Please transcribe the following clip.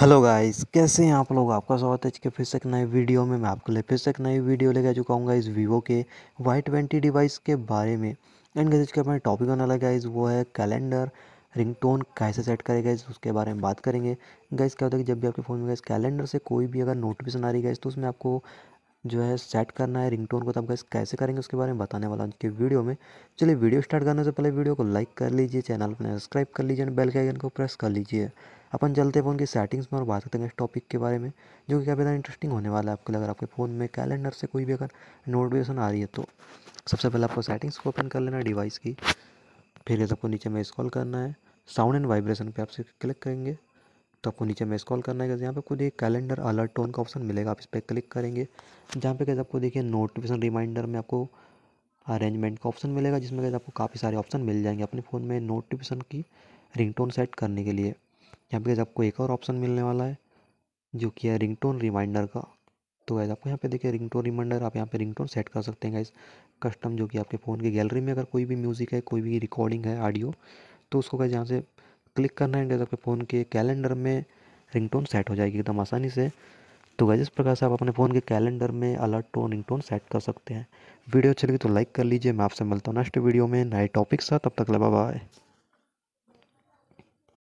hello guys कैसे हैं आप लोग आपका स्वागत है कि फिर से एक नए वीडियो में मैं आपके लिए फिर से एक नई वीडियो चुका हूँ इस वीवो के वाई ट्वेंटी डिवाइस के बारे में एंड गैस का अपना टॉपिक होने लगा गाइस वो है कैलेंडर रिंगटोन कैसे सेट करेगा गाइस उसके बारे में बात करेंगे गाइस क्या होता है कि जब भी आपके फ़ोन में गाइस कैलेंडर से कोई भी अगर नोटिफिकेशन आ रही गाइस तो उसमें आपको जो है सेट करना है रिंगटोन को तो आप गैस कैसे करेंगे उसके बारे में बताने वाला हूँ के वीडियो में चलिए वीडियो स्टार्ट करने से पहले वीडियो को लाइक कर लीजिए चैनल को सब्सक्राइब कर लीजिए बेल के आइकन को प्रेस कर लीजिए अपन चलते फ़ोन की सेटिंग्स में और बात करते हैं इस टॉपिक के बारे में जो कि काफ़ी ज़्यादा इंटरेस्टिंग होने वाला है आपके अगर आपके फ़ोन में कैलेंडर से कोई भी अगर नोटिफिकेशन आ रही है तो सबसे पहले आपको सेटिंग्स को ओपन कर लेना है डिवाइस की फिर आपको नीचे में स्कॉल करना है साउंड एंड वाइब्रेशन पर आप क्लिक करेंगे तो आपको नीचे में स्कॉल करना है यहाँ पर खुद एक कैलेंडर अलर्ट टोन का ऑप्शन मिलेगा आप इस पर क्लिक करेंगे जहाँ पे कैसे आपको देखिए नोटिफिकेशन रिमाइंडर में आपको अरेंजमेंट का ऑप्शन मिलेगा जिसमें कैसे आपको काफ़ी सारे ऑप्शन मिल जाएंगे अपने फ़ोन में नोटिफिकेशन की रिंगटोन सेट करने के लिए यहाँ पे आपको एक और ऑप्शन मिलने वाला है जो कि है रिंगटोन रिमाइंडर का तो गैज़ आपको यहाँ पे देखिए रिंगटोन रिमाइंडर आप यहाँ पे रिंगटोन सेट कर सकते हैं गाइज कस्टम जो कि आपके फ़ोन की गैलरी में अगर कोई भी म्यूज़िक है कोई भी रिकॉर्डिंग है ऑडियो तो उसको गैज यहाँ से क्लिक करना है गैज आपके फ़ोन के कैलेंडर में रिंग सेट हो जाएगी एकदम आसानी से तो गैज इस प्रकार से आप अपने फ़ोन के कैलेंडर में अलर्ट टोन रिंग सेट कर सकते हैं वीडियो अच्छी लगी तो लाइक कर लीजिए मैं आपसे मिलता हूँ नेक्स्ट वीडियो में नए टॉपिक साथ तब तक लबा बाय